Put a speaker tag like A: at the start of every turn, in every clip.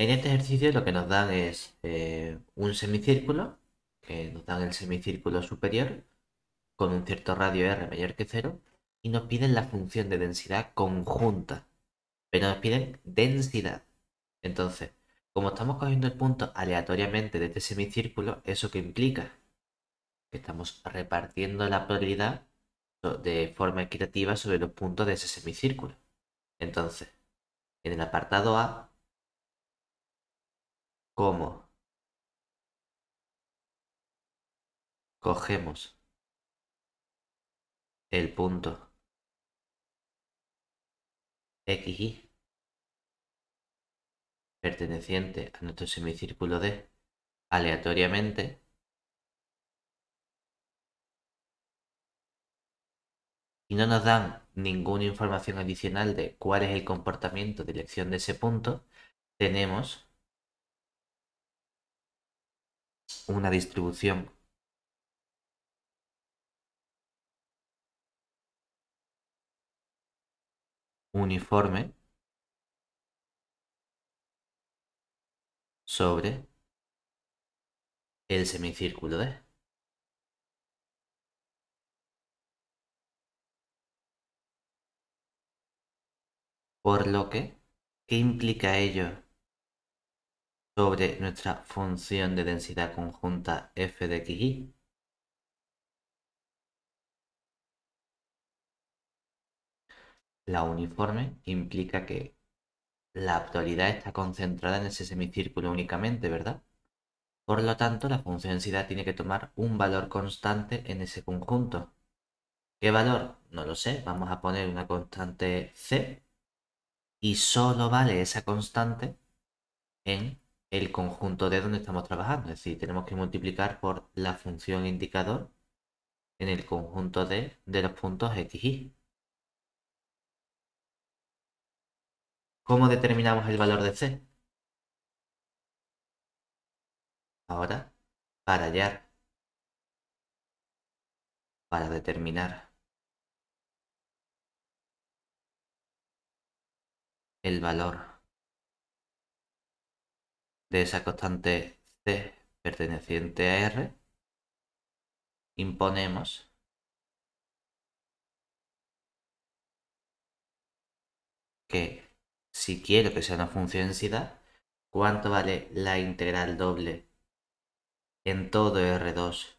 A: En este ejercicio lo que nos dan es eh, un semicírculo, que nos dan el semicírculo superior con un cierto radio r mayor que 0 y nos piden la función de densidad conjunta, pero nos piden densidad. Entonces, como estamos cogiendo el punto aleatoriamente de este semicírculo, ¿eso que implica? Que estamos repartiendo la probabilidad de forma equitativa sobre los puntos de ese semicírculo. Entonces, en el apartado A como cogemos el punto XY perteneciente a nuestro semicírculo D aleatoriamente y no nos dan ninguna información adicional de cuál es el comportamiento de elección de ese punto, tenemos una distribución uniforme sobre el semicírculo D. Por lo que, ¿qué implica ello sobre nuestra función de densidad conjunta f de xy. La uniforme implica que la actualidad está concentrada en ese semicírculo únicamente, ¿verdad? Por lo tanto, la función de densidad tiene que tomar un valor constante en ese conjunto. ¿Qué valor? No lo sé. Vamos a poner una constante c y solo vale esa constante en el conjunto de donde estamos trabajando. Es decir, tenemos que multiplicar por la función indicador en el conjunto de, de los puntos x, y. ¿Cómo determinamos el valor de c? Ahora, para hallar, para determinar el valor de esa constante C perteneciente a R, imponemos que si quiero que sea una función densidad, ¿cuánto vale la integral doble en todo R2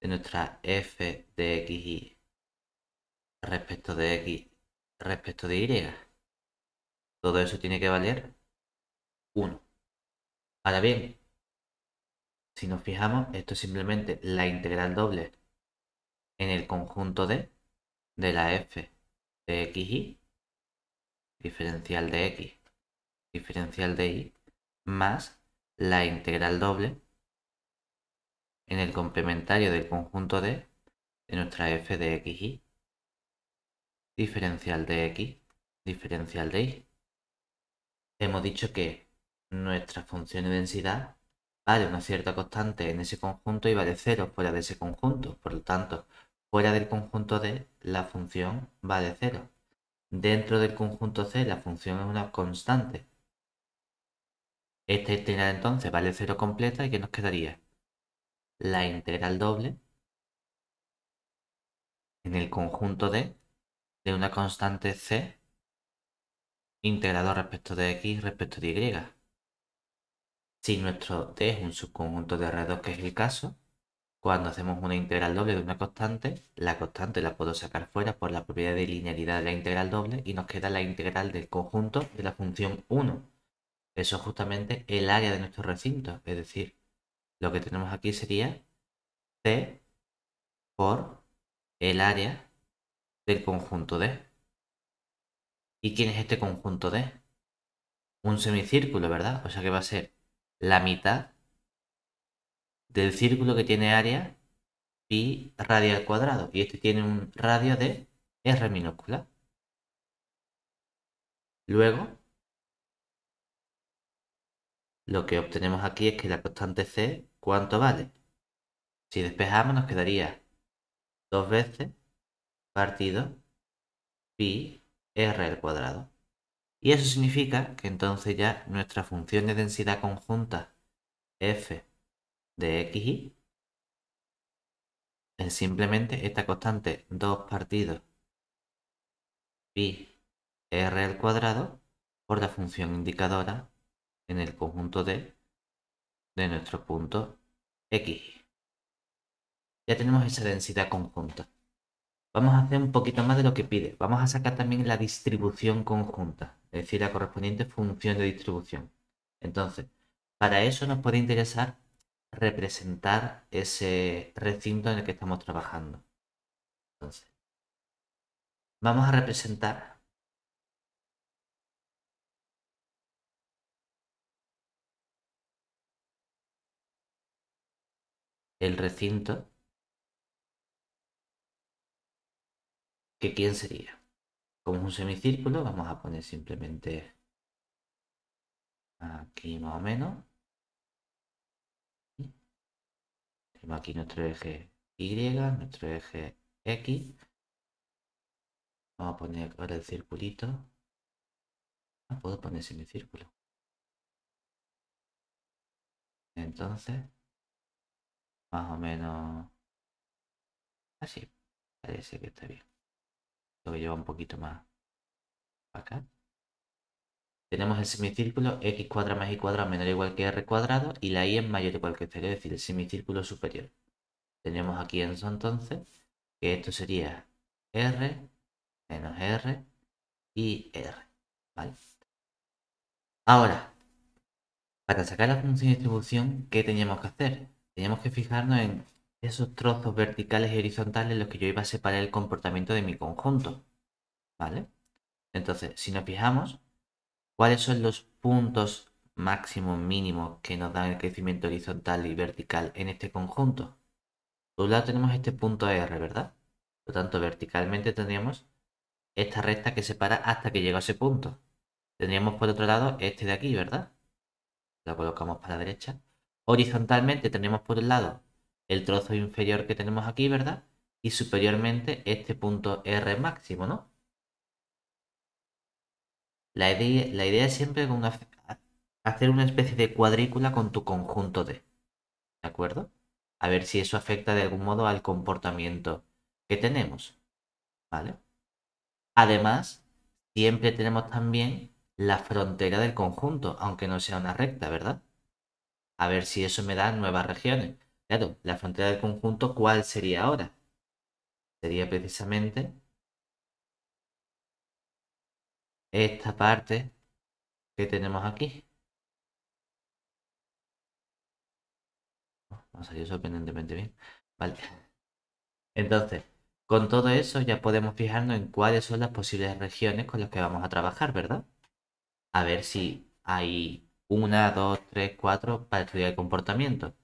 A: de nuestra f de x y respecto de x respecto de y? Todo eso tiene que valer 1. Ahora bien, si nos fijamos, esto es simplemente la integral doble en el conjunto de, de la f de y diferencial de x, diferencial de y, más la integral doble en el complementario del conjunto de, de nuestra f de y diferencial de x, diferencial de y. Hemos dicho que nuestra función de densidad vale una cierta constante en ese conjunto y vale cero fuera de ese conjunto. Por lo tanto, fuera del conjunto D, la función vale cero. Dentro del conjunto C, la función es una constante. Esta integral entonces vale cero completa y que nos quedaría la integral doble en el conjunto D de una constante C integrado respecto de X respecto de Y. Si nuestro D es un subconjunto de R2, que es el caso, cuando hacemos una integral doble de una constante, la constante la puedo sacar fuera por la propiedad de linealidad de la integral doble y nos queda la integral del conjunto de la función 1. Eso es justamente el área de nuestro recinto, es decir, lo que tenemos aquí sería C por el área del conjunto D. ¿Y quién es este conjunto D? Un semicírculo, ¿verdad? O sea que va a ser la mitad del círculo que tiene área pi radio al cuadrado. Y este tiene un radio de r minúscula. Luego, lo que obtenemos aquí es que la constante c, ¿cuánto vale? Si despejamos nos quedaría dos veces partido pi r al cuadrado. Y eso significa que entonces ya nuestra función de densidad conjunta f de x, y es simplemente esta constante 2 partido pi r al cuadrado por la función indicadora en el conjunto de, de nuestro punto x. Ya tenemos esa densidad conjunta. Vamos a hacer un poquito más de lo que pide. Vamos a sacar también la distribución conjunta, es decir, la correspondiente función de distribución. Entonces, para eso nos puede interesar representar ese recinto en el que estamos trabajando. Entonces, vamos a representar el recinto que quién sería. Como un semicírculo, vamos a poner simplemente aquí más o menos. Tenemos aquí nuestro eje Y, nuestro eje X. Vamos a poner ahora el circulito. Ah, puedo poner semicírculo. Entonces, más o menos así. Parece que está bien. Lo que lleva un poquito más acá. Tenemos el semicírculo x cuadrado más y cuadrado menor o igual que r cuadrado y la y es mayor o igual que cero, es decir, el semicírculo superior. Tenemos aquí entonces que esto sería r menos r y r. ¿vale? Ahora, para sacar la función de distribución, ¿qué teníamos que hacer? Teníamos que fijarnos en esos trozos verticales y horizontales los que yo iba a separar el comportamiento de mi conjunto. ¿Vale? Entonces, si nos fijamos, ¿cuáles son los puntos máximos mínimos que nos dan el crecimiento horizontal y vertical en este conjunto? Por un lado tenemos este punto R, ¿verdad? Por lo tanto, verticalmente tendríamos esta recta que separa hasta que llega a ese punto. Tendríamos por otro lado este de aquí, ¿verdad? Lo colocamos para la derecha. Horizontalmente tenemos por un lado el trozo inferior que tenemos aquí, ¿verdad? Y superiormente este punto R máximo, ¿no? La idea, es siempre hacer una especie de cuadrícula con tu conjunto D. ¿De acuerdo? A ver si eso afecta de algún modo al comportamiento que tenemos. ¿Vale? Además, siempre tenemos también la frontera del conjunto, aunque no sea una recta, ¿verdad? A ver si eso me da nuevas regiones la frontera del conjunto, ¿cuál sería ahora? Sería precisamente esta parte que tenemos aquí. No salió sorprendentemente bien. Vale. Entonces, con todo eso ya podemos fijarnos en cuáles son las posibles regiones con las que vamos a trabajar, ¿verdad? A ver si hay una, dos, tres, cuatro para estudiar el comportamiento.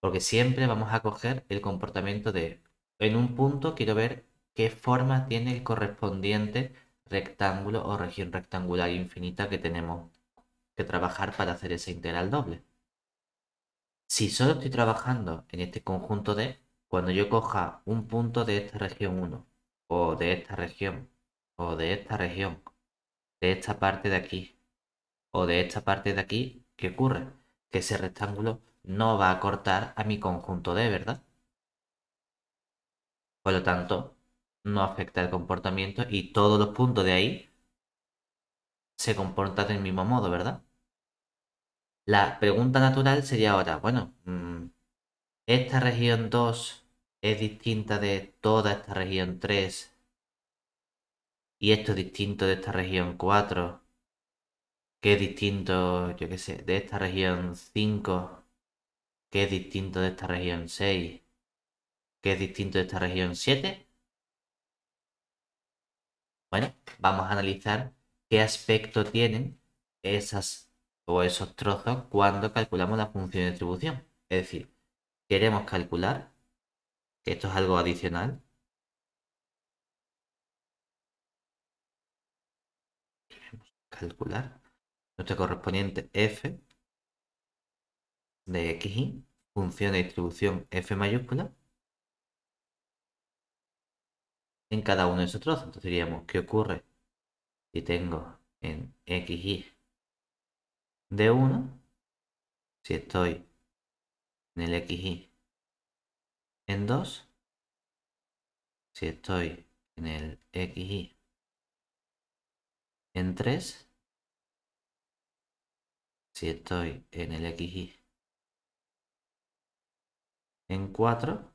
A: Porque siempre vamos a coger el comportamiento de, en un punto quiero ver qué forma tiene el correspondiente rectángulo o región rectangular infinita que tenemos que trabajar para hacer esa integral doble. Si solo estoy trabajando en este conjunto de, cuando yo coja un punto de esta región 1, o de esta región, o de esta región, de esta parte de aquí, o de esta parte de aquí, ¿qué ocurre? Que ese rectángulo no va a cortar a mi conjunto D, ¿verdad? Por lo tanto, no afecta el comportamiento y todos los puntos de ahí se comportan del mismo modo, ¿verdad? La pregunta natural sería ahora, bueno, mm, ¿esta región 2 es distinta de toda esta región 3? Y esto es distinto de esta región 4, ¿Qué es distinto, yo qué sé, de esta región 5 ¿Qué es distinto de esta región 6? ¿Qué es distinto de esta región 7? Bueno, vamos a analizar qué aspecto tienen esas o esos trozos cuando calculamos la función de distribución. Es decir, queremos calcular, que esto es algo adicional, queremos calcular nuestro correspondiente f de y. función de distribución f mayúscula, en cada uno de esos trozos. Entonces diríamos, ¿qué ocurre si tengo en x de 1? Si estoy en el x en 2, si estoy en el x en 3, si estoy en el xi en 4,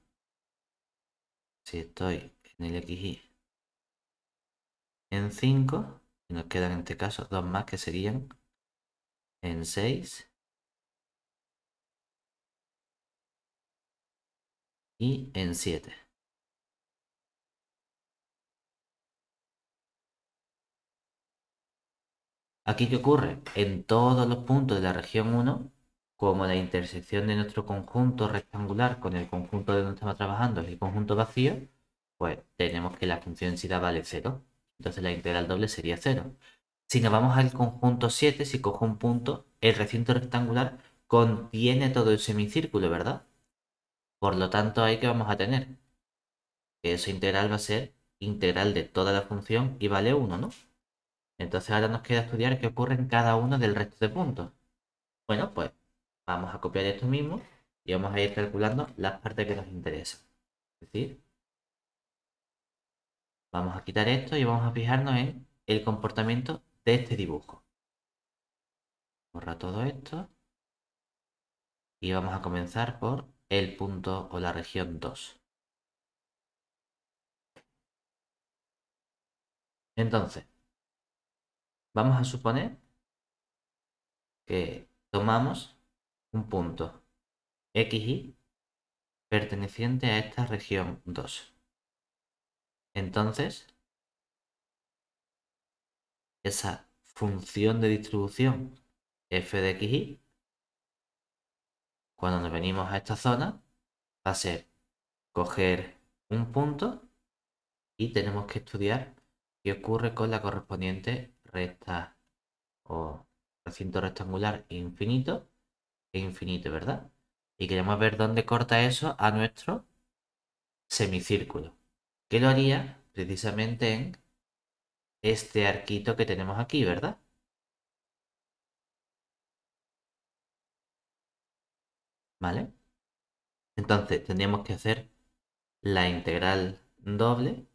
A: si estoy en el XY en 5, y nos quedan en este caso dos más que serían en 6 y en 7. Aquí qué ocurre? En todos los puntos de la región 1 como la intersección de nuestro conjunto rectangular con el conjunto de donde estamos trabajando es el conjunto vacío, pues tenemos que la función si da vale 0. Entonces la integral doble sería 0. Si nos vamos al conjunto 7, si cojo un punto, el recinto rectangular contiene todo el semicírculo, ¿verdad? Por lo tanto, ahí que vamos a tener que esa integral va a ser integral de toda la función y vale 1, ¿no? Entonces ahora nos queda estudiar qué ocurre en cada uno del resto de puntos. Bueno, pues Vamos a copiar esto mismo y vamos a ir calculando las partes que nos interesan. Es decir, vamos a quitar esto y vamos a fijarnos en el comportamiento de este dibujo. Borra todo esto y vamos a comenzar por el punto o la región 2. Entonces, vamos a suponer que tomamos un punto XY perteneciente a esta región 2. Entonces, esa función de distribución f de xy, cuando nos venimos a esta zona, va a ser coger un punto y tenemos que estudiar qué ocurre con la correspondiente recta o recinto rectangular infinito infinito, ¿verdad? Y queremos ver dónde corta eso a nuestro semicírculo. Que lo haría precisamente en este arquito que tenemos aquí, ¿verdad? ¿Vale? Entonces tendríamos que hacer la integral doble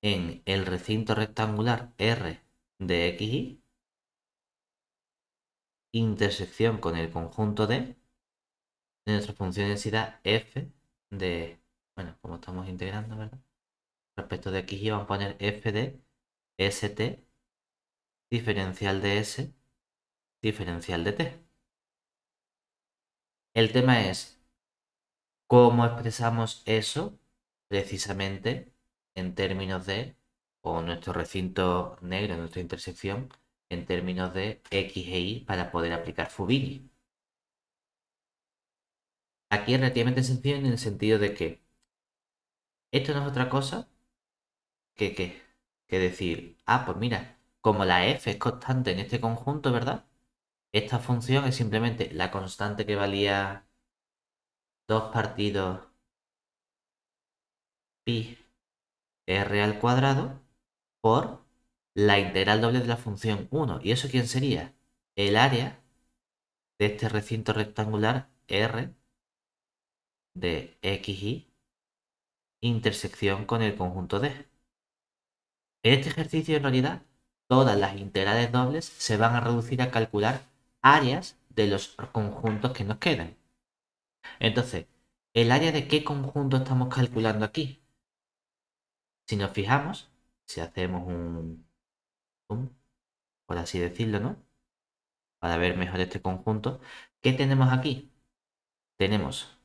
A: en el recinto rectangular R de y intersección con el conjunto de, de nuestra función de densidad f de, bueno, como estamos integrando, ¿verdad? Respecto de aquí, vamos a poner f de st diferencial de s diferencial de t. El tema es cómo expresamos eso precisamente en términos de, o nuestro recinto negro, nuestra intersección, en términos de X e Y para poder aplicar Fubini. Aquí es relativamente sencillo en el sentido de que esto no es otra cosa que, que, que decir, ah, pues mira, como la f es constante en este conjunto, ¿verdad? Esta función es simplemente la constante que valía dos partidos pi r al cuadrado por la integral doble de la función 1. ¿Y eso quién sería? El área de este recinto rectangular R de XY intersección con el conjunto D. En este ejercicio, en realidad, todas las integrales dobles se van a reducir a calcular áreas de los conjuntos que nos quedan. Entonces, ¿el área de qué conjunto estamos calculando aquí? Si nos fijamos, si hacemos un por así decirlo, ¿no? Para ver mejor este conjunto. ¿Qué tenemos aquí? Tenemos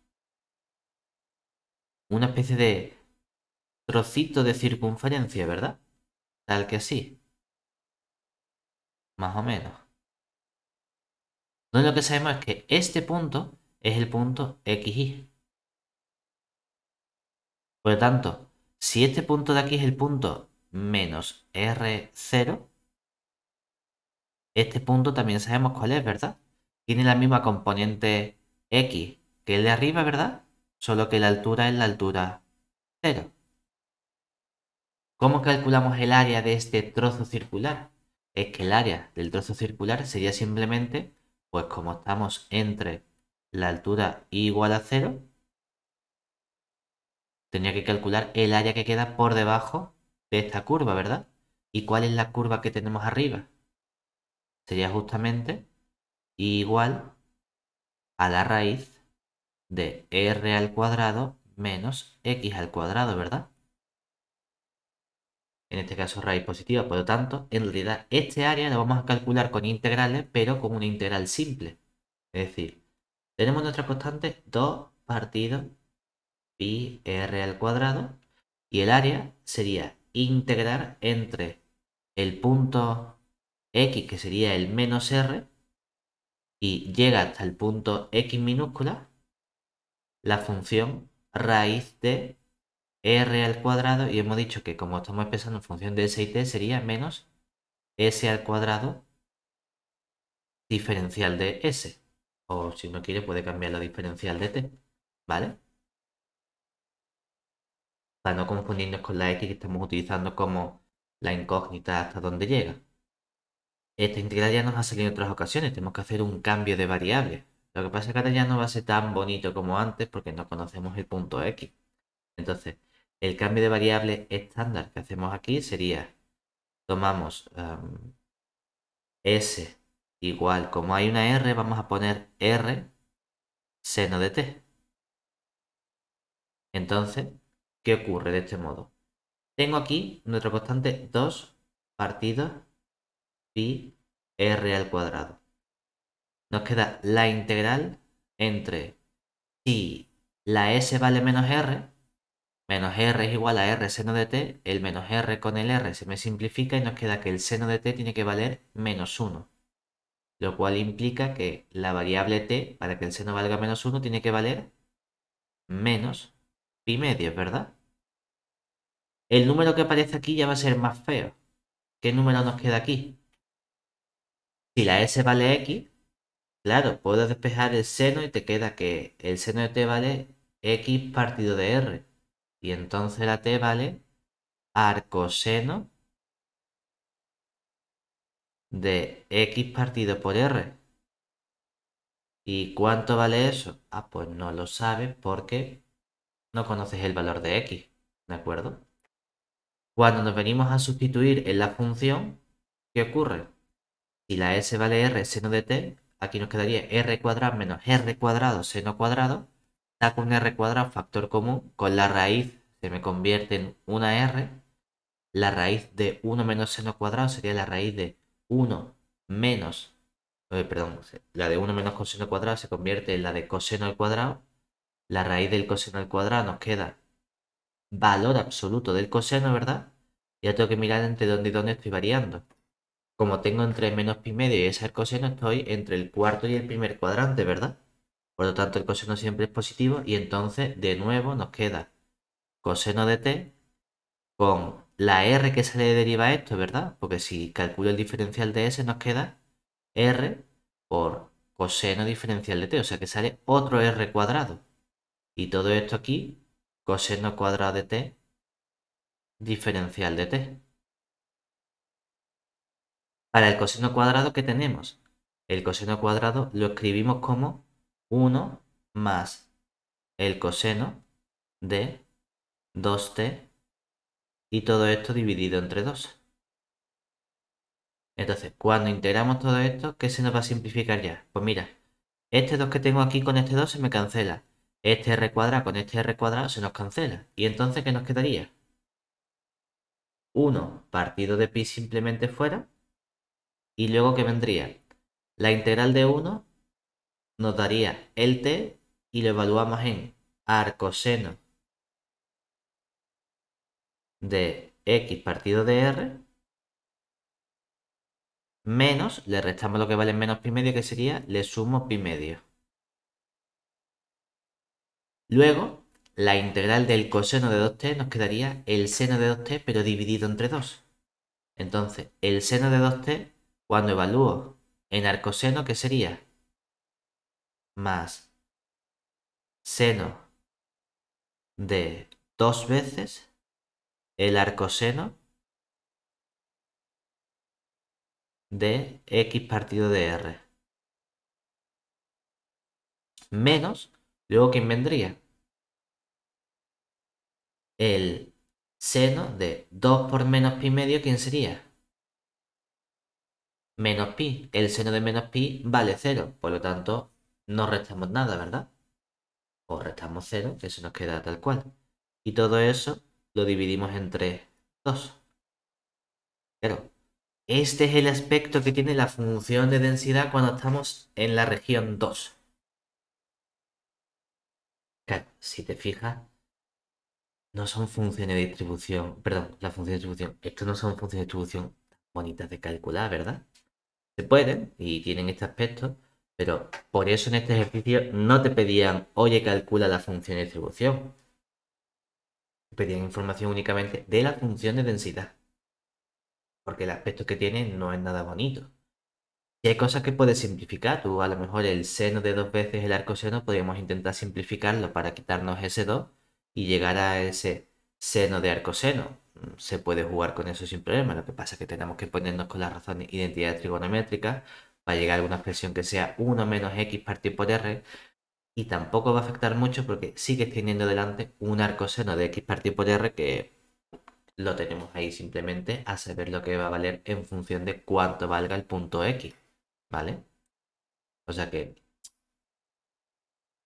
A: una especie de trocito de circunferencia, ¿verdad? Tal que así. Más o menos. Entonces lo que sabemos es que este punto es el punto XY. Por lo tanto, si este punto de aquí es el punto menos R0, este punto también sabemos cuál es, ¿verdad? Tiene la misma componente x que el de arriba, ¿verdad? Solo que la altura es la altura 0. ¿Cómo calculamos el área de este trozo circular? Es que el área del trozo circular sería simplemente, pues como estamos entre la altura y igual a 0, tenía que calcular el área que queda por debajo de esta curva, ¿verdad? ¿Y cuál es la curva que tenemos arriba? sería justamente igual a la raíz de r al cuadrado menos x al cuadrado, ¿verdad? En este caso raíz positiva, por lo tanto, en realidad este área lo vamos a calcular con integrales, pero con una integral simple. Es decir, tenemos nuestra constante 2 partido pi r al cuadrado y el área sería integrar entre el punto x, que sería el menos r, y llega hasta el punto x minúscula, la función raíz de r al cuadrado, y hemos dicho que como estamos expresando en función de s y t, sería menos s al cuadrado diferencial de s. O si no quiere, puede cambiar la diferencial de t, ¿vale? Para no confundirnos con la x que estamos utilizando como la incógnita hasta donde llega. Esta integral ya nos ha salido en otras ocasiones, tenemos que hacer un cambio de variable. Lo que pasa es que ahora ya no va a ser tan bonito como antes porque no conocemos el punto X. Entonces, el cambio de variable estándar que hacemos aquí sería, tomamos em, S igual, como hay una R, vamos a poner R seno de T. Entonces, ¿qué ocurre de este modo? Tengo aquí nuestra constante 2 partido pi r al cuadrado. Nos queda la integral entre si la s vale menos r, menos r es igual a r seno de t, el menos r con el r se me simplifica y nos queda que el seno de t tiene que valer menos 1, lo cual implica que la variable t, para que el seno valga menos 1, tiene que valer menos pi medio, ¿verdad? El número que aparece aquí ya va a ser más feo. ¿Qué número nos queda aquí? Si la S vale X, claro, puedo despejar el seno y te queda que el seno de T vale X partido de R. Y entonces la T vale arcoseno de X partido por R. ¿Y cuánto vale eso? Ah, pues no lo sabes porque no conoces el valor de X, ¿de acuerdo? Cuando nos venimos a sustituir en la función, ¿qué ocurre? Si la S vale R seno de T, aquí nos quedaría R cuadrado menos R cuadrado seno cuadrado. Saco un R cuadrado factor común. Con la raíz se me convierte en una R. La raíz de 1 menos seno cuadrado sería la raíz de 1 menos eh, perdón, la de 1 menos coseno cuadrado se convierte en la de coseno al cuadrado. La raíz del coseno al cuadrado nos queda valor absoluto del coseno, ¿verdad? Ya tengo que mirar entre dónde y dónde estoy variando como tengo entre menos pi medio y ese el coseno, estoy entre el cuarto y el primer cuadrante, ¿verdad? Por lo tanto, el coseno siempre es positivo y entonces, de nuevo, nos queda coseno de t con la r que se le deriva a esto, ¿verdad? Porque si calculo el diferencial de s, nos queda r por coseno diferencial de t, o sea que sale otro r cuadrado. Y todo esto aquí, coseno cuadrado de t diferencial de t para el coseno cuadrado que tenemos. El coseno cuadrado lo escribimos como 1 más el coseno de 2t y todo esto dividido entre 2. Entonces, cuando integramos todo esto, ¿qué se nos va a simplificar ya? Pues mira, este 2 que tengo aquí con este 2 se me cancela. Este r cuadrado con este r cuadrado se nos cancela. ¿Y entonces qué nos quedaría? 1 partido de pi simplemente fuera y luego, ¿qué vendría? La integral de 1 nos daría el t y lo evaluamos en arcoseno de x partido de r menos, le restamos lo que vale menos pi medio, que sería, le sumo pi medio. Luego, la integral del coseno de 2t nos quedaría el seno de 2t, pero dividido entre 2. Entonces, el seno de 2t cuando evalúo en arcoseno, ¿qué sería? Más seno de dos veces el arcoseno de x partido de r. Menos, luego ¿quién vendría? El seno de 2 por menos pi medio, ¿quién sería? menos pi. El seno de menos pi vale 0, por lo tanto no restamos nada, ¿verdad? O restamos 0, que eso nos queda tal cual. Y todo eso lo dividimos entre 2. Pero este es el aspecto que tiene la función de densidad cuando estamos en la región 2. si te fijas, no son funciones de distribución, perdón, la función de distribución, esto no son funciones de distribución bonitas de calcular, ¿verdad? se pueden y tienen este aspecto, pero por eso en este ejercicio no te pedían, oye, calcula la función de distribución. Te pedían información únicamente de la función de densidad. Porque el aspecto que tiene no es nada bonito. Y hay cosas que puedes simplificar. Tú a lo mejor el seno de dos veces el arcoseno podríamos intentar simplificarlo para quitarnos ese 2 y llegar a ese seno de arcoseno se puede jugar con eso sin problema. Lo que pasa es que tenemos que ponernos con las razones identidades trigonométricas para llegar a una expresión que sea 1 menos x partido por r. Y tampoco va a afectar mucho porque sigue teniendo delante un arco seno de x partido por r que lo tenemos ahí simplemente a saber lo que va a valer en función de cuánto valga el punto x. ¿Vale? O sea que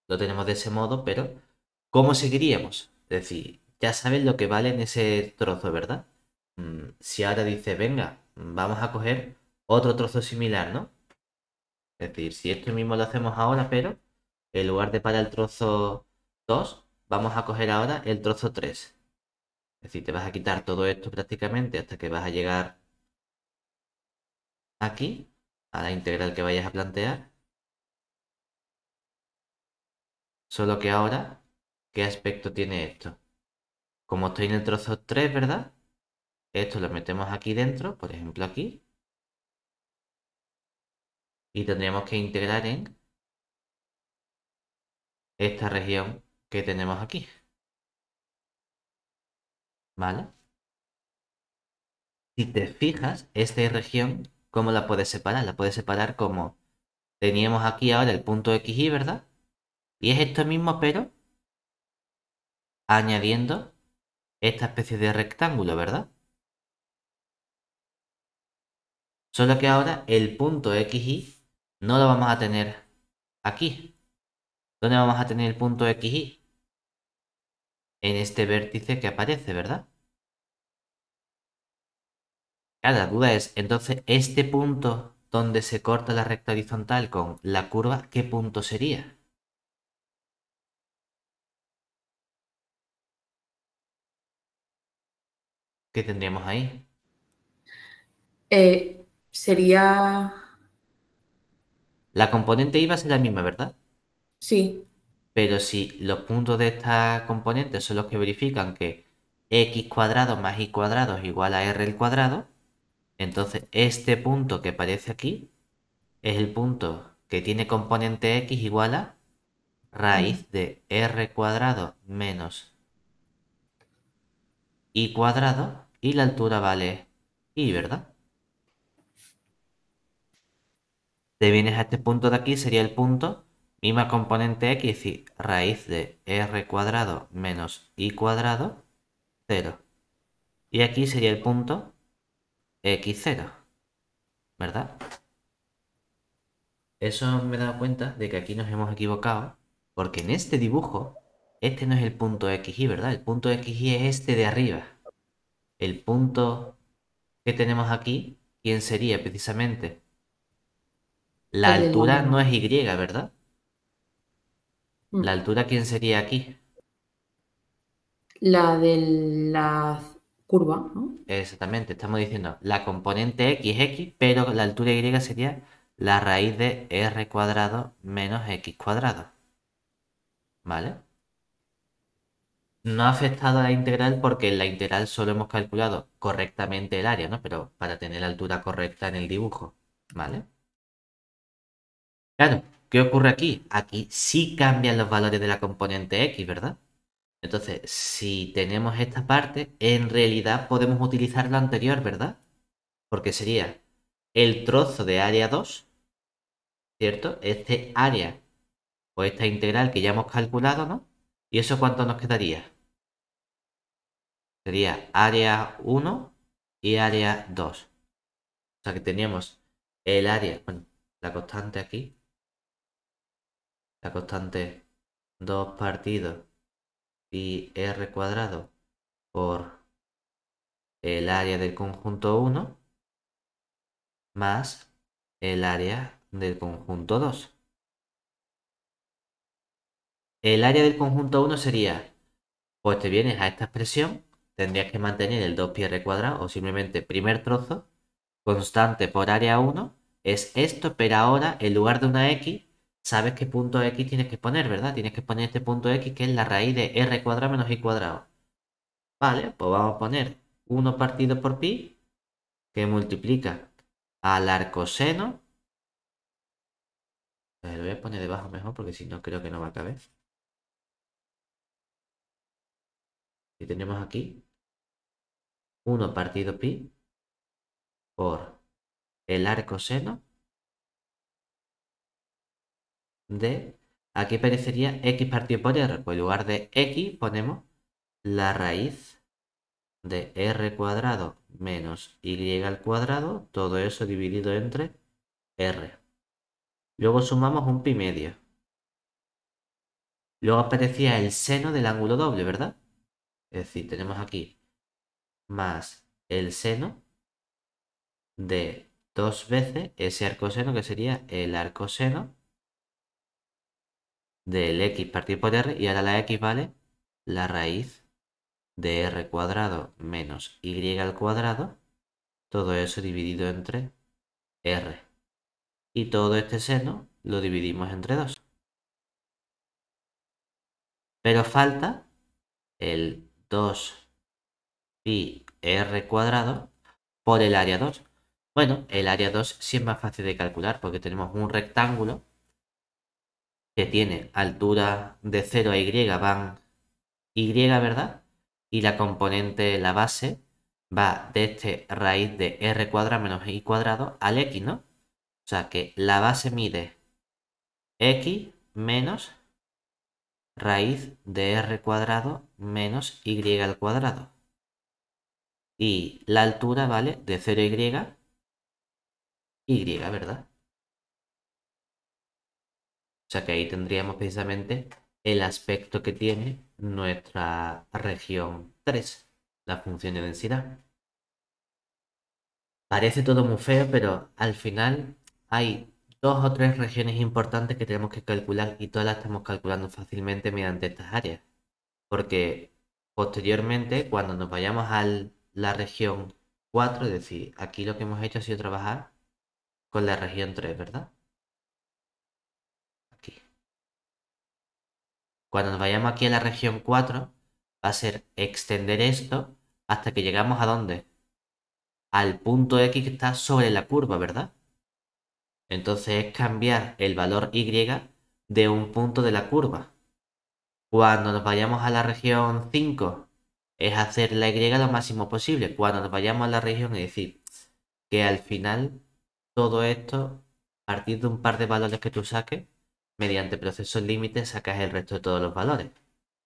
A: lo tenemos de ese modo, pero ¿cómo seguiríamos? Es decir, ya sabes lo que vale en ese trozo, ¿verdad? Mm, si ahora dice, venga, vamos a coger otro trozo similar, ¿no? Es decir, si esto mismo lo hacemos ahora, pero en lugar de para el trozo 2, vamos a coger ahora el trozo 3. Es decir, te vas a quitar todo esto prácticamente hasta que vas a llegar aquí, a la integral que vayas a plantear. Solo que ahora, ¿qué aspecto tiene esto? Como estoy en el trozo 3, ¿verdad? Esto lo metemos aquí dentro, por ejemplo aquí. Y tendríamos que integrar en esta región que tenemos aquí. ¿Vale? Si te fijas, esta región, ¿cómo la puedes separar? La puedes separar como teníamos aquí ahora el punto XY, ¿verdad? Y es esto mismo, pero añadiendo esta especie de rectángulo, ¿verdad? Solo que ahora el punto XY no lo vamos a tener aquí. ¿Dónde vamos a tener el punto XY? En este vértice que aparece, ¿verdad? Claro, la duda es, entonces, este punto donde se corta la recta horizontal con la curva, ¿qué punto sería? ¿qué tendríamos ahí? Eh, sería... La componente va a ser la misma, ¿verdad? Sí. Pero si los puntos de esta componente son los que verifican que x cuadrado más y cuadrado es igual a r al cuadrado, entonces este punto que aparece aquí es el punto que tiene componente x igual a raíz mm. de r cuadrado menos y cuadrado y la altura vale y, ¿verdad? Te vienes a este punto de aquí, sería el punto misma componente x y raíz de r cuadrado menos y cuadrado, 0. Y aquí sería el punto x0, ¿verdad? Eso me he dado cuenta de que aquí nos hemos equivocado, porque en este dibujo este no es el punto XY, ¿verdad? El punto XY es este de arriba. El punto que tenemos aquí, ¿quién sería precisamente? La altura no es Y, ¿verdad? ¿La mm. altura quién sería aquí? La de la curva, ¿no? Exactamente, estamos diciendo la componente x x, pero la altura y sería la raíz de r cuadrado menos x cuadrado. ¿Vale? No ha afectado a la integral porque en la integral solo hemos calculado correctamente el área, ¿no? Pero para tener la altura correcta en el dibujo, ¿vale? Claro, ¿qué ocurre aquí? Aquí sí cambian los valores de la componente X, ¿verdad? Entonces, si tenemos esta parte, en realidad podemos utilizar la anterior, ¿verdad? Porque sería el trozo de área 2, ¿cierto? Este área, o esta integral que ya hemos calculado, ¿no? ¿Y eso cuánto nos quedaría? Sería área 1 y área 2. O sea que teníamos el área, bueno, la constante aquí. La constante 2 partido y r cuadrado por el área del conjunto 1 más el área del conjunto 2. El área del conjunto 1 sería, pues te vienes a esta expresión, tendrías que mantener el 2 pi r cuadrado o simplemente primer trozo, constante por área 1, es esto, pero ahora en lugar de una x, sabes qué punto x tienes que poner, ¿verdad? Tienes que poner este punto x que es la raíz de r cuadrado menos y cuadrado. Vale, pues vamos a poner 1 partido por pi, que multiplica al arcoseno. Lo voy a poner debajo mejor porque si no creo que no va a caber. Y tenemos aquí, 1 partido pi por el arco seno de, aquí aparecería x partido por r, pues en lugar de x ponemos la raíz de r cuadrado menos y al cuadrado, todo eso dividido entre r. Luego sumamos un pi medio. Luego aparecía el seno del ángulo doble, ¿verdad? Es decir, tenemos aquí más el seno de dos veces ese arcoseno que sería el arcoseno del x partido por r y ahora la x vale la raíz de r cuadrado menos y al cuadrado, todo eso dividido entre r. Y todo este seno lo dividimos entre 2. Pero falta el 2pi r cuadrado por el área 2. Bueno, el área 2 sí es más fácil de calcular porque tenemos un rectángulo que tiene altura de 0 a y, van y, ¿verdad? Y la componente, la base, va de este raíz de r cuadrado menos y cuadrado al x, ¿no? O sea que la base mide x menos raíz de r cuadrado menos y al cuadrado. Y la altura vale de 0y, y, ¿verdad? O sea que ahí tendríamos precisamente el aspecto que tiene nuestra región 3, la función de densidad. Parece todo muy feo, pero al final hay dos o tres regiones importantes que tenemos que calcular y todas las estamos calculando fácilmente mediante estas áreas. Porque posteriormente, cuando nos vayamos a la región 4, es decir, aquí lo que hemos hecho ha sido trabajar con la región 3, ¿verdad? Aquí. Cuando nos vayamos aquí a la región 4, va a ser extender esto hasta que llegamos a dónde? Al punto X que está sobre la curva, ¿verdad? Entonces es cambiar el valor y de un punto de la curva. Cuando nos vayamos a la región 5 es hacer la y lo máximo posible. Cuando nos vayamos a la región es decir que al final todo esto a partir de un par de valores que tú saques mediante procesos límites sacas el resto de todos los valores.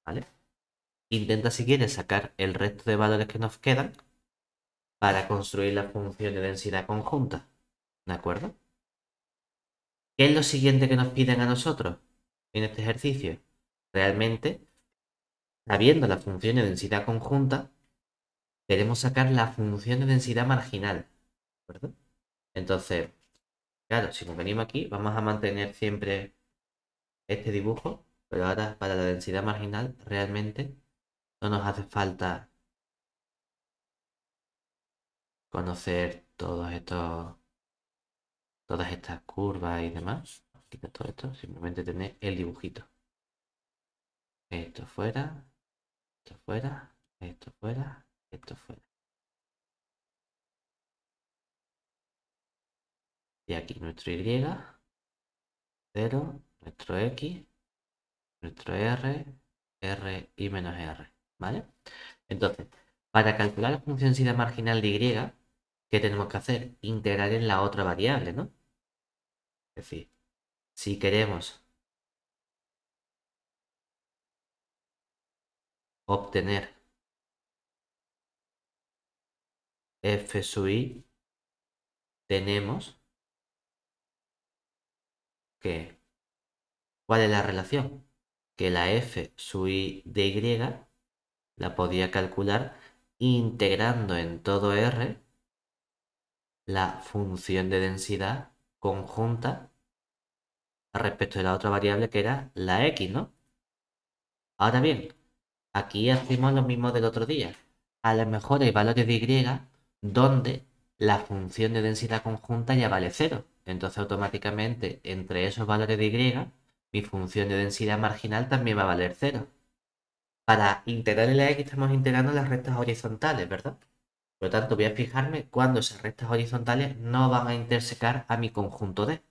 A: ¿Vale? Intenta si quieres sacar el resto de valores que nos quedan para construir la función de densidad conjunta. ¿De acuerdo? ¿Qué es lo siguiente que nos piden a nosotros en este ejercicio? Realmente, sabiendo la función de densidad conjunta, queremos sacar la función de densidad marginal. Entonces, claro, si nos venimos aquí, vamos a mantener siempre este dibujo, pero ahora para la densidad marginal realmente no nos hace falta conocer todos estos todas estas curvas y demás. Quita todo esto, simplemente tener el dibujito. Esto fuera, esto fuera, esto fuera, esto fuera. Y aquí nuestro Y, 0, nuestro X, nuestro R, R y menos R. ¿Vale? Entonces, para calcular la función sida marginal de Y, ¿Qué tenemos que hacer? Integrar en la otra variable, ¿no? Es decir, si queremos obtener f sub i, tenemos que... ¿Cuál es la relación? Que la f sub i de y la podía calcular integrando en todo r la función de densidad conjunta respecto de la otra variable que era la x, ¿no? Ahora bien, aquí hacemos lo mismo del otro día. A lo mejor hay valores de y donde la función de densidad conjunta ya vale 0. Entonces automáticamente entre esos valores de y, mi función de densidad marginal también va a valer 0. Para integrar la x estamos integrando las rectas horizontales, ¿verdad? Por lo tanto, voy a fijarme cuando esas rectas horizontales no van a intersecar a mi conjunto D.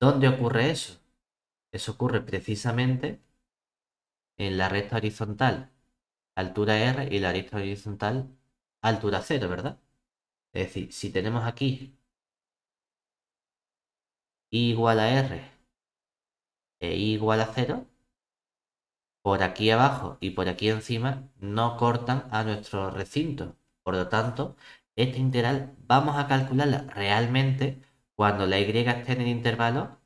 A: ¿Dónde ocurre eso? Eso ocurre precisamente en la recta horizontal altura R y la recta horizontal altura 0, ¿verdad? Es decir, si tenemos aquí I igual a R e I igual a 0, por aquí abajo y por aquí encima no cortan a nuestro recinto. Por lo tanto, esta integral vamos a calcularla realmente cuando la y esté en el intervalo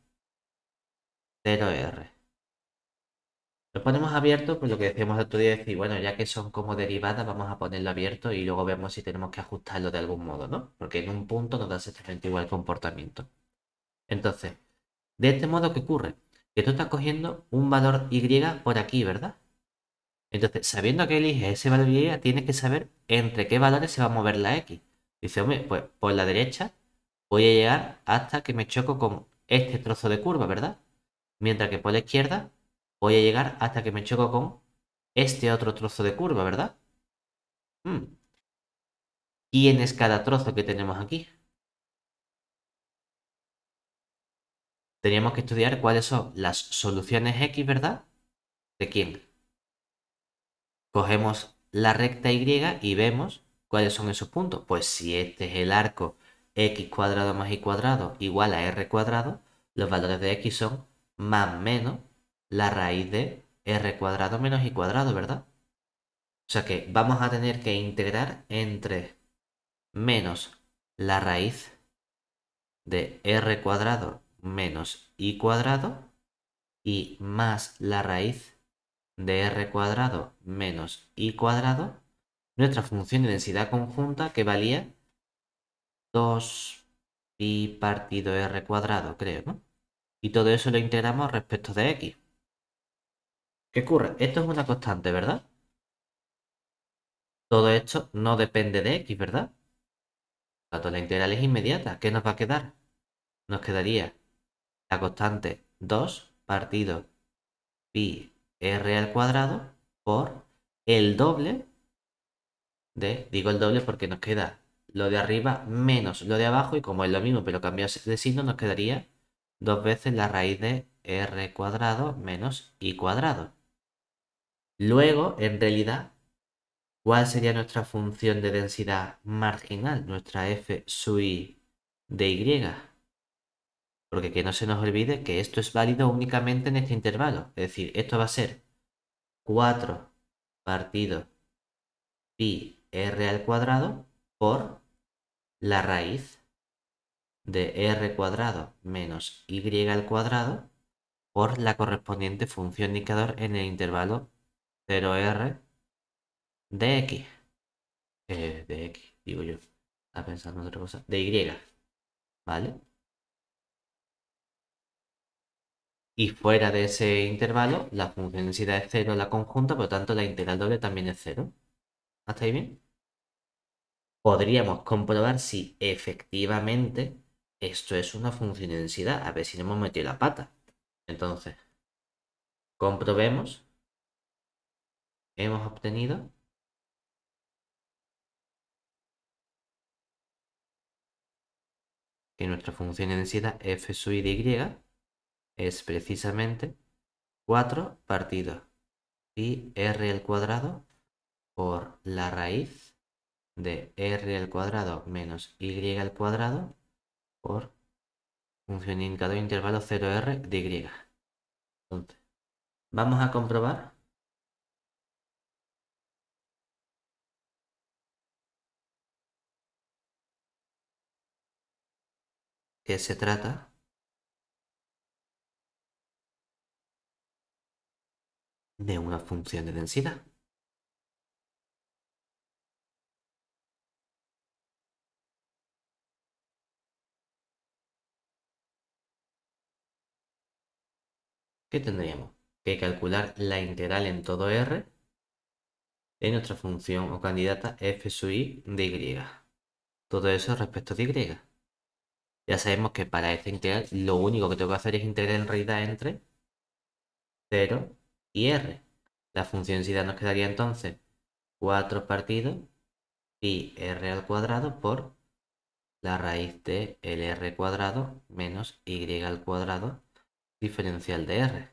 A: 0r. Lo ponemos abierto, pues lo que decíamos el otro día, decir, bueno, ya que son como derivadas, vamos a ponerlo abierto y luego vemos si tenemos que ajustarlo de algún modo, ¿no? Porque en un punto nos da exactamente igual comportamiento. Entonces, de este modo, ¿qué ocurre? Que tú estás cogiendo un valor y por aquí, ¿verdad? Entonces, sabiendo que eliges ese valor y tiene que saber entre qué valores se va a mover la X. Dice, hombre, pues por la derecha voy a llegar hasta que me choco con este trozo de curva, ¿verdad? Mientras que por la izquierda voy a llegar hasta que me choco con este otro trozo de curva, ¿verdad? ¿Quién hmm. es cada trozo que tenemos aquí? Teníamos que estudiar cuáles son las soluciones X, ¿verdad? ¿De quién? cogemos la recta Y y vemos cuáles son esos puntos. Pues si este es el arco x cuadrado más y cuadrado igual a r cuadrado, los valores de x son más menos la raíz de r cuadrado menos y cuadrado, ¿verdad? O sea que vamos a tener que integrar entre menos la raíz de r cuadrado menos y cuadrado y más la raíz de r cuadrado menos y cuadrado, nuestra función de densidad conjunta que valía 2 pi partido r cuadrado, creo, ¿no? Y todo eso lo integramos respecto de x. ¿Qué ocurre? Esto es una constante, ¿verdad? Todo esto no depende de x, ¿verdad? tanto, la integral es inmediata. ¿Qué nos va a quedar? Nos quedaría la constante 2 partido pi r al cuadrado por el doble de, digo el doble porque nos queda lo de arriba menos lo de abajo y como es lo mismo pero cambiamos de signo nos quedaría dos veces la raíz de r cuadrado menos i cuadrado. Luego, en realidad, ¿cuál sería nuestra función de densidad marginal? Nuestra f sub i de y. Porque que no se nos olvide que esto es válido únicamente en este intervalo. Es decir, esto va a ser 4 partido pi r al cuadrado por la raíz de r cuadrado menos y al cuadrado por la correspondiente función indicador en el intervalo 0r de x. Eh, de x, digo yo. Está pensando en otra cosa. De y. ¿Vale? y fuera de ese intervalo la función de densidad es cero en la conjunta, por lo tanto la integral doble también es cero. ¿Hasta ahí bien? Podríamos comprobar si efectivamente esto es una función de densidad, a ver si no hemos metido la pata. Entonces, comprobemos. Hemos obtenido que nuestra función de densidad f sub y y es precisamente 4 partido y r al cuadrado por la raíz de r al cuadrado menos y al cuadrado por función indicador intervalo 0r de y. Entonces, vamos a comprobar que se trata de una función de densidad. ¿Qué tendríamos? Que calcular la integral en todo R En nuestra función o candidata f sub i de y. Todo eso respecto de y. Ya sabemos que para esta integral lo único que tengo que hacer es integrar en realidad entre 0 y r. La función si nos quedaría entonces 4 partido pi r al cuadrado por la raíz de lr cuadrado menos y al cuadrado diferencial de r.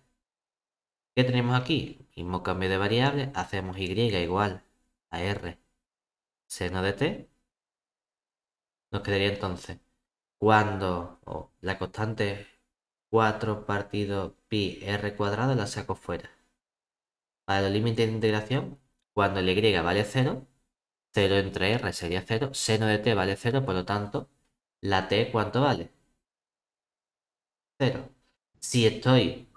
A: ¿Qué tenemos aquí? Mismo cambio de variable, hacemos y igual a r seno de t. Nos quedaría entonces cuando la constante 4 partido pi r cuadrado la saco fuera para los límites de integración, cuando el y vale 0, 0 entre r sería 0, seno de t vale 0, por lo tanto, la t cuánto vale? 0. Si estoy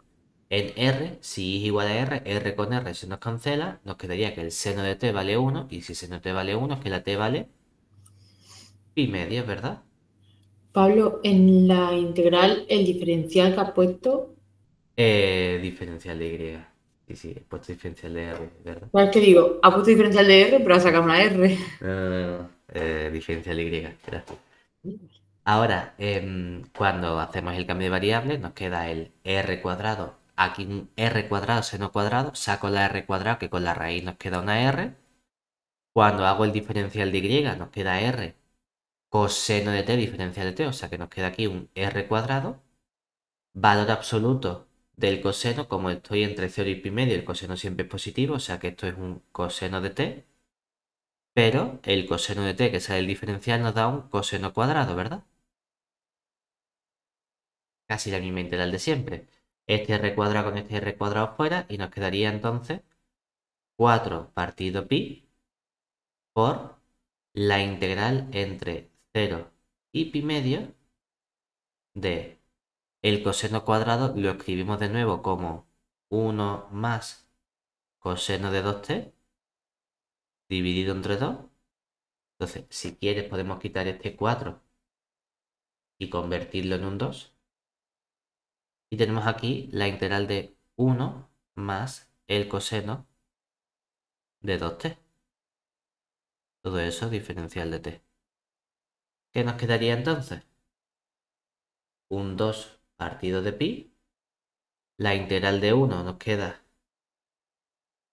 A: en r, si es igual a r, r con r se nos cancela, nos quedaría que el seno de t vale 1, y si seno de t vale 1, que la t vale pi medio, ¿verdad? Pablo, en la integral, el diferencial que has puesto... Eh, diferencial de y. Sí, sí, he puesto diferencial de R, ¿verdad? es que digo? Ha puesto diferencial de R, pero ha sacado una R. Eh, diferencial Y, gracias. Ahora, em, cuando hacemos el cambio de variable, nos queda el R cuadrado. Aquí un R cuadrado, seno cuadrado, saco la R cuadrado, que con la raíz nos queda una R. Cuando hago el diferencial de Y, nos queda R coseno de T diferencial de T, o sea que nos queda aquí un R cuadrado. Valor absoluto del coseno, como estoy entre 0 y pi medio, el coseno siempre es positivo, o sea que esto es un coseno de t, pero el coseno de t, que sale el diferencial, nos da un coseno cuadrado, ¿verdad? Casi la misma integral de siempre. Este r cuadrado con este r cuadrado fuera y nos quedaría entonces 4 partido pi por la integral entre 0 y pi medio de el coseno cuadrado lo escribimos de nuevo como 1 más coseno de 2t dividido entre 2. Entonces, si quieres, podemos quitar este 4 y convertirlo en un 2. Y tenemos aquí la integral de 1 más el coseno de 2t. Todo eso diferencial de t. ¿Qué nos quedaría entonces? Un 2 partido de pi, la integral de 1 nos queda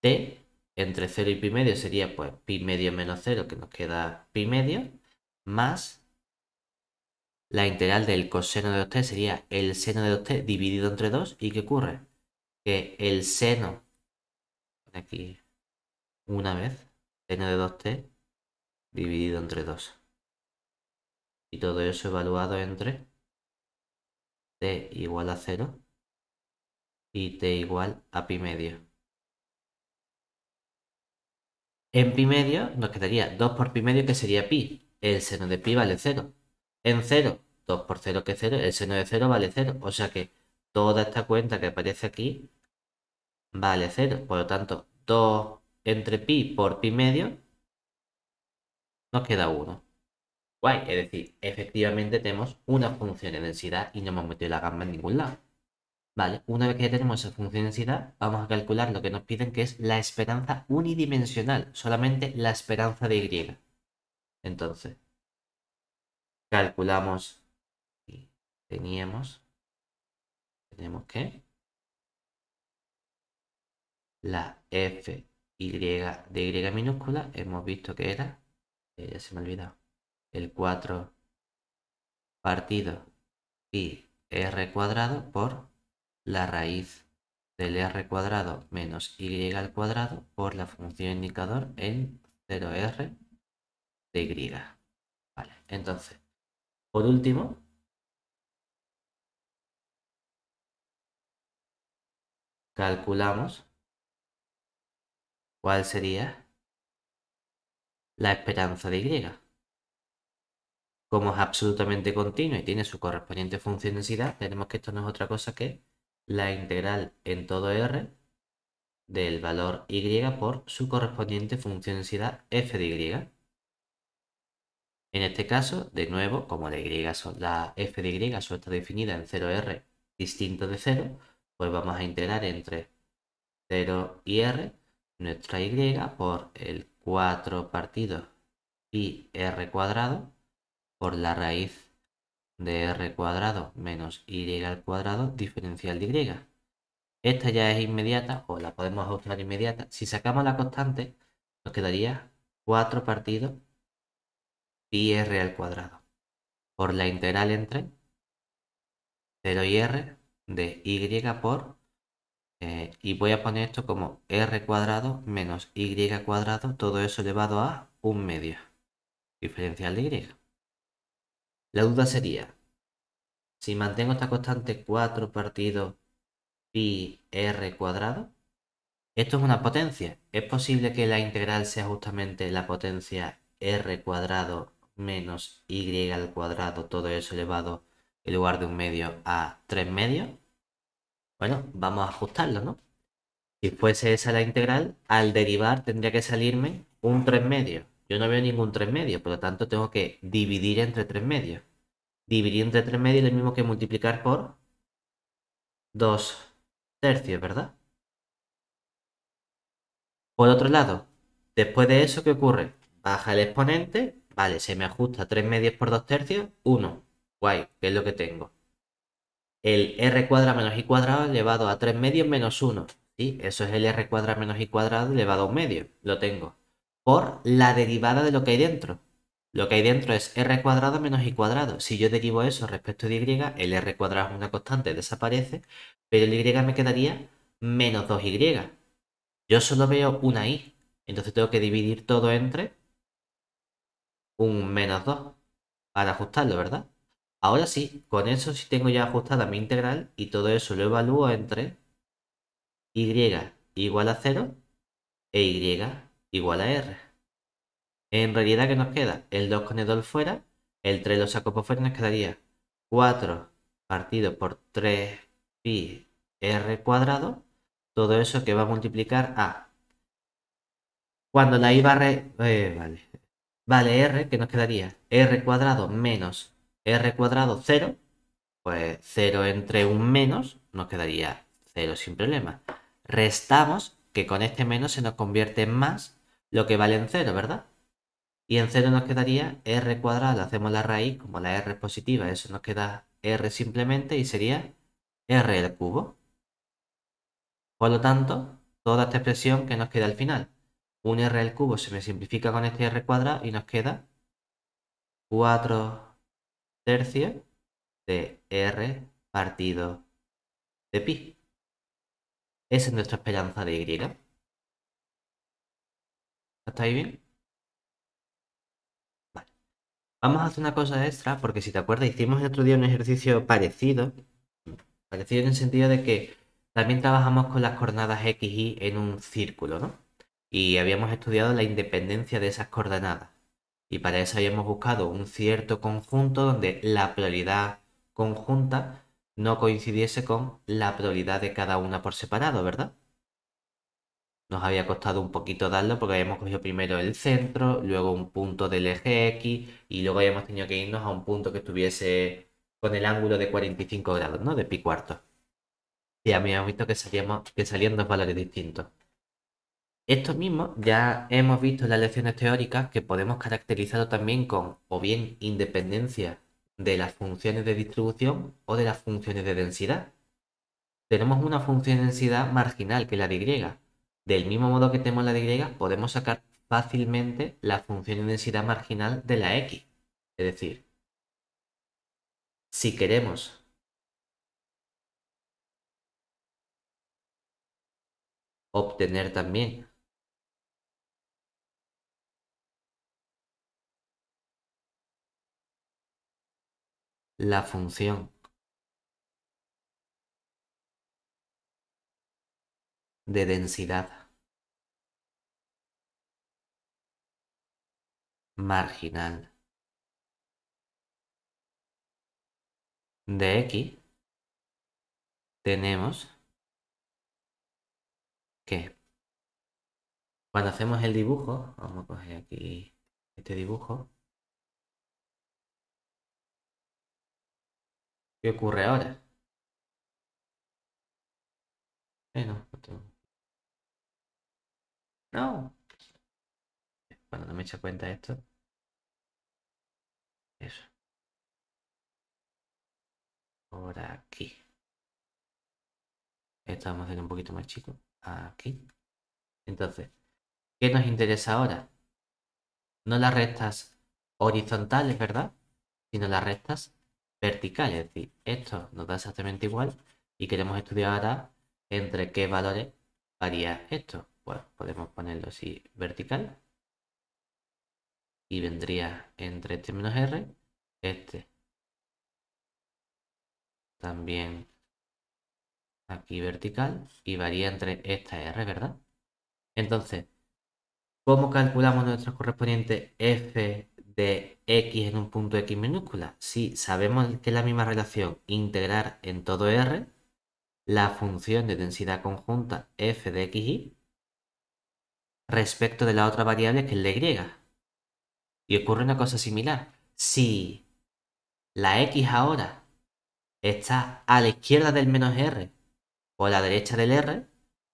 A: t entre 0 y pi medio sería pues pi medio menos 0 que nos queda pi medio más la integral del coseno de 2t sería el seno de 2t dividido entre 2 y ¿qué ocurre? Que el seno aquí una vez seno de 2t dividido entre 2 y todo eso evaluado entre t igual a 0 y t igual a pi medio. En pi medio nos quedaría 2 por pi medio que sería pi. El seno de pi vale 0. En 0, 2 por 0 que es 0, el seno de 0 vale 0. O sea que toda esta cuenta que aparece aquí vale 0. Por lo tanto, 2 entre pi por pi medio nos queda 1 guay. Es decir, efectivamente tenemos una función de densidad y no hemos metido la gamma en ningún lado. Vale, una vez que ya tenemos esa función de densidad, vamos a calcular lo que nos piden que es la esperanza unidimensional, solamente la esperanza de Y. Entonces, calculamos y teníamos, tenemos que la f de y minúscula, hemos visto que era, eh, ya se me ha olvidado, el 4 partido y r cuadrado por la raíz del r cuadrado menos y al cuadrado por la función indicador en 0r de y. Vale, entonces, por último, calculamos cuál sería la esperanza de y como es absolutamente continuo y tiene su correspondiente función densidad, tenemos que esto no es otra cosa que la integral en todo R del valor y por su correspondiente función densidad f de y. En este caso, de nuevo, como la, y, la f de y solo está definida en 0r distinto de 0, pues vamos a integrar entre 0 y r nuestra y por el 4 partido y r cuadrado por la raíz de r cuadrado menos y al cuadrado diferencial de y. Esta ya es inmediata o la podemos ajustar inmediata. Si sacamos la constante nos quedaría 4 partido pi r al cuadrado por la integral entre 0 y r de y por eh, y voy a poner esto como r cuadrado menos y cuadrado todo eso elevado a un medio diferencial de y la duda sería, si mantengo esta constante 4 partido pi r cuadrado, esto es una potencia. ¿Es posible que la integral sea justamente la potencia r cuadrado menos y al cuadrado, todo eso elevado en lugar de un medio a 3 medios? Bueno, vamos a ajustarlo, ¿no? Si fuese esa la integral, al derivar tendría que salirme un 3 medios. Yo no veo ningún 3 medios, por lo tanto tengo que dividir entre 3 medios. Dividir entre 3 medios es lo mismo que multiplicar por 2 tercios, ¿verdad? Por otro lado, después de eso, ¿qué ocurre? Baja el exponente, vale, se me ajusta 3 medios por 2 tercios, 1. Guay, que es lo que tengo. El r cuadrado menos i cuadrado elevado a 3 medios menos 1. Sí, eso es el r cuadrado menos i cuadrado elevado a un medio. Lo tengo por la derivada de lo que hay dentro. Lo que hay dentro es r cuadrado menos y cuadrado. Si yo derivo eso respecto de y, el r cuadrado es una constante, desaparece, pero el y me quedaría menos 2y. Yo solo veo una y, entonces tengo que dividir todo entre un menos 2 para ajustarlo, ¿verdad? Ahora sí, con eso sí tengo ya ajustada mi integral y todo eso lo evalúo entre y igual a 0 e y igual a R. En realidad, ¿qué nos queda? El 2 con el 2 fuera, el 3 lo saco por fuera, nos quedaría 4 partido por 3 pi r cuadrado, todo eso que va a multiplicar a... Cuando la i barre, eh, vale, vale r, que nos quedaría r cuadrado menos r cuadrado 0, pues 0 entre un menos nos quedaría 0 sin problema. Restamos, que con este menos se nos convierte en más, lo que vale en 0, ¿verdad? Y en 0 nos quedaría r cuadrado, hacemos la raíz, como la r es positiva, eso nos queda r simplemente y sería r al cubo. Por lo tanto, toda esta expresión que nos queda al final, un r al cubo se me simplifica con este r cuadrado y nos queda 4 tercios de r partido de pi. Esa es nuestra esperanza de y está bien? Vamos a hacer una cosa extra, porque si te acuerdas, hicimos el otro día un ejercicio parecido. Parecido en el sentido de que también trabajamos con las coordenadas X y en un círculo, ¿no? Y habíamos estudiado la independencia de esas coordenadas. Y para eso habíamos buscado un cierto conjunto donde la prioridad conjunta no coincidiese con la prioridad de cada una por separado, ¿verdad? Nos había costado un poquito darlo porque habíamos cogido primero el centro, luego un punto del eje X y luego habíamos tenido que irnos a un punto que estuviese con el ángulo de 45 grados, ¿no? De pi cuarto. Y habíamos visto que, salíamos, que salían dos valores distintos. Esto mismo ya hemos visto en las lecciones teóricas que podemos caracterizarlo también con o bien independencia de las funciones de distribución o de las funciones de densidad. Tenemos una función de densidad marginal que es la de y, del mismo modo que tenemos la de Y, podemos sacar fácilmente la función de densidad marginal de la X. Es decir, si queremos obtener también la función de densidad marginal de x tenemos que cuando hacemos el dibujo, vamos a coger aquí este dibujo, ¿qué ocurre ahora? Eh, no, Cuando no me he hecho cuenta esto. Por aquí. Esto vamos a hacer un poquito más chico. Aquí. Entonces, ¿qué nos interesa ahora? No las rectas horizontales, ¿verdad? Sino las rectas verticales. Es decir, esto nos da exactamente igual y queremos estudiar ahora entre qué valores varía esto. Bueno, pues, podemos ponerlo así vertical y vendría entre este menos r, este. También aquí vertical y varía entre esta r, ¿verdad? Entonces, ¿cómo calculamos nuestro correspondiente f de x en un punto x minúscula? Si sabemos que es la misma relación integrar en todo r, la función de densidad conjunta f de y respecto de la otra variable que es la y. Y ocurre una cosa similar. Si la X ahora está a la izquierda del menos R o a la derecha del R,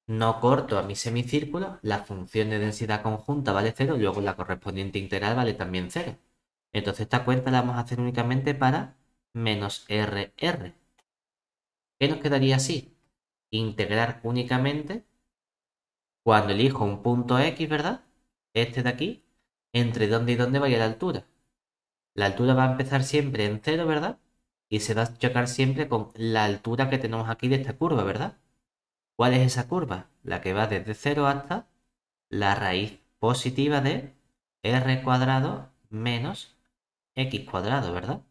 A: no corto a mi semicírculo, la función de densidad conjunta vale 0, luego la correspondiente integral vale también 0. Entonces esta cuenta la vamos a hacer únicamente para menos RR. ¿Qué nos quedaría así? Integrar únicamente cuando elijo un punto X, ¿verdad? Este de aquí, entre dónde y dónde vaya la altura. La altura va a empezar siempre en cero, ¿verdad? Y se va a chocar siempre con la altura que tenemos aquí de esta curva, ¿verdad? ¿Cuál es esa curva? La que va desde 0 hasta la raíz positiva de r cuadrado menos x cuadrado, ¿verdad?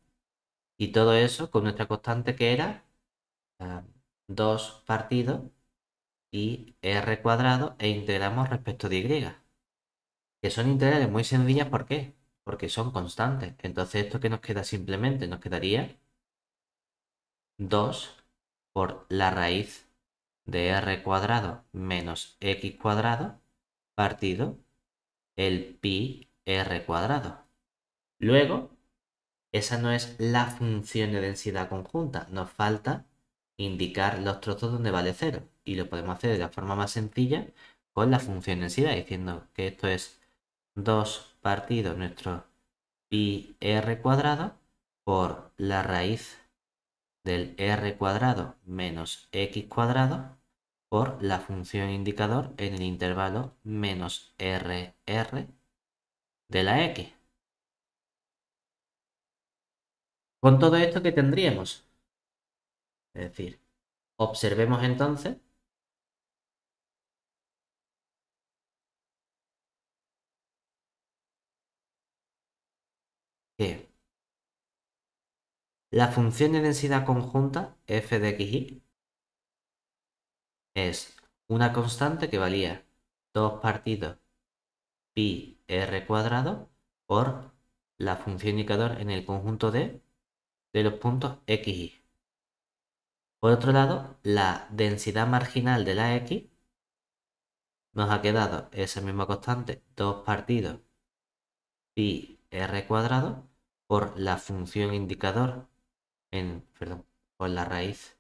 A: Y todo eso con nuestra constante que era 2 ah, partido y r cuadrado e integramos respecto de y que son integrales muy sencillas, ¿por qué? Porque son constantes. Entonces, ¿esto que nos queda simplemente? Nos quedaría 2 por la raíz de r cuadrado menos x cuadrado partido el pi r cuadrado. Luego, esa no es la función de densidad conjunta. Nos falta indicar los trozos donde vale 0. Y lo podemos hacer de la forma más sencilla con la función de densidad, diciendo que esto es 2 partido nuestro pi r cuadrado por la raíz del r cuadrado menos x cuadrado por la función indicador en el intervalo menos rr de la x. Con todo esto que tendríamos, es decir, observemos entonces La función de densidad conjunta f de y es una constante que valía 2 partidos pi r cuadrado por la función indicador en el conjunto de, de los puntos x Por otro lado, la densidad marginal de la x nos ha quedado esa misma constante, 2 partidos pi r cuadrado por la función indicador en, perdón, con la raíz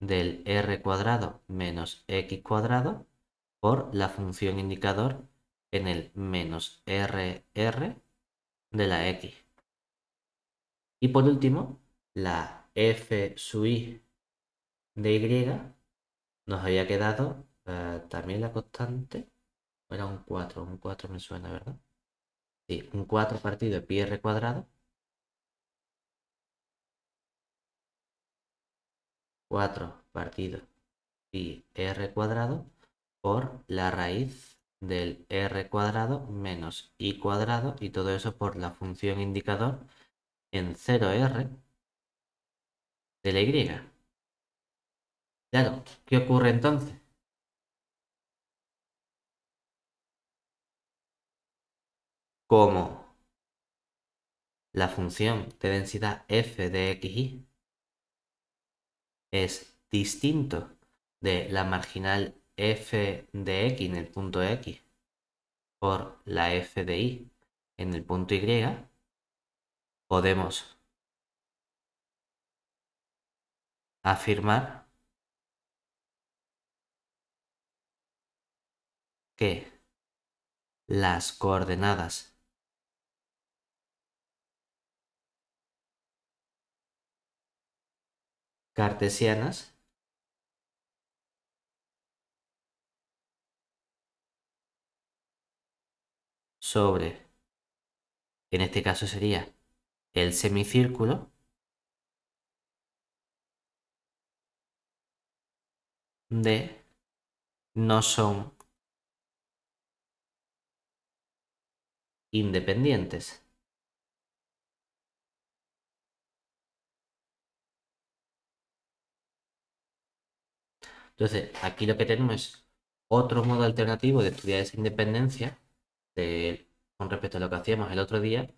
A: del r cuadrado menos x cuadrado por la función indicador en el menos rr de la x. Y por último, la f sub i de y nos había quedado eh, también la constante, era un 4, un 4 me suena, ¿verdad? un 4 partido de pi r cuadrado. 4 partido pi r cuadrado por la raíz del r cuadrado menos i cuadrado y todo eso por la función indicador en 0r de la y. Claro, ¿qué ocurre entonces? como la función de densidad f de x es distinto de la marginal f de x en el punto x por la f de y en el punto y, podemos afirmar que las coordenadas cartesianas. sobre, en este caso sería el semicírculo, de no son independientes. Entonces, aquí lo que tenemos es otro modo alternativo de estudiar esa independencia con respecto a lo que hacíamos el otro día,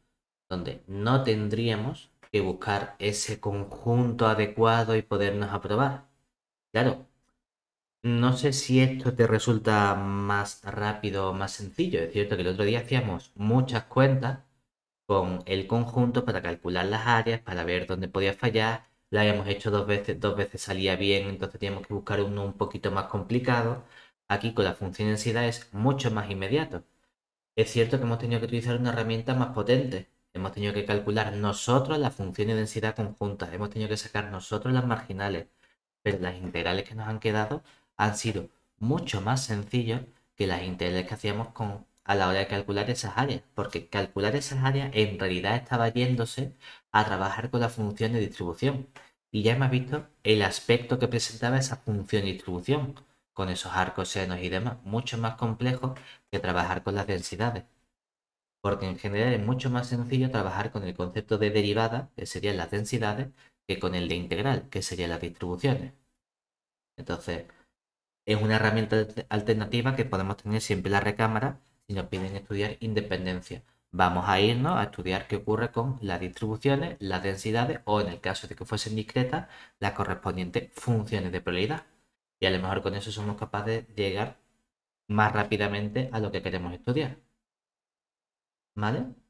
A: donde no tendríamos que buscar ese conjunto adecuado y podernos aprobar. Claro, no sé si esto te resulta más rápido o más sencillo. Es cierto que el otro día hacíamos muchas cuentas con el conjunto para calcular las áreas, para ver dónde podía fallar, la habíamos hecho dos veces, dos veces salía bien, entonces teníamos que buscar uno un poquito más complicado. Aquí con la función de densidad es mucho más inmediato. Es cierto que hemos tenido que utilizar una herramienta más potente. Hemos tenido que calcular nosotros las funciones de densidad conjuntas, hemos tenido que sacar nosotros las marginales, pero las integrales que nos han quedado han sido mucho más sencillos que las integrales que hacíamos con, a la hora de calcular esas áreas, porque calcular esas áreas en realidad estaba yéndose a trabajar con la función de distribución. Y ya hemos visto el aspecto que presentaba esa función de distribución, con esos arcos senos y demás, mucho más complejo que trabajar con las densidades. Porque en general es mucho más sencillo trabajar con el concepto de derivada, que serían las densidades, que con el de integral, que serían las distribuciones. Entonces, es una herramienta alternativa que podemos tener siempre en la recámara si nos piden estudiar independencia vamos a irnos a estudiar qué ocurre con las distribuciones, las densidades o en el caso de que fuesen discretas, las correspondientes funciones de probabilidad. Y a lo mejor con eso somos capaces de llegar más rápidamente a lo que queremos estudiar. ¿Vale?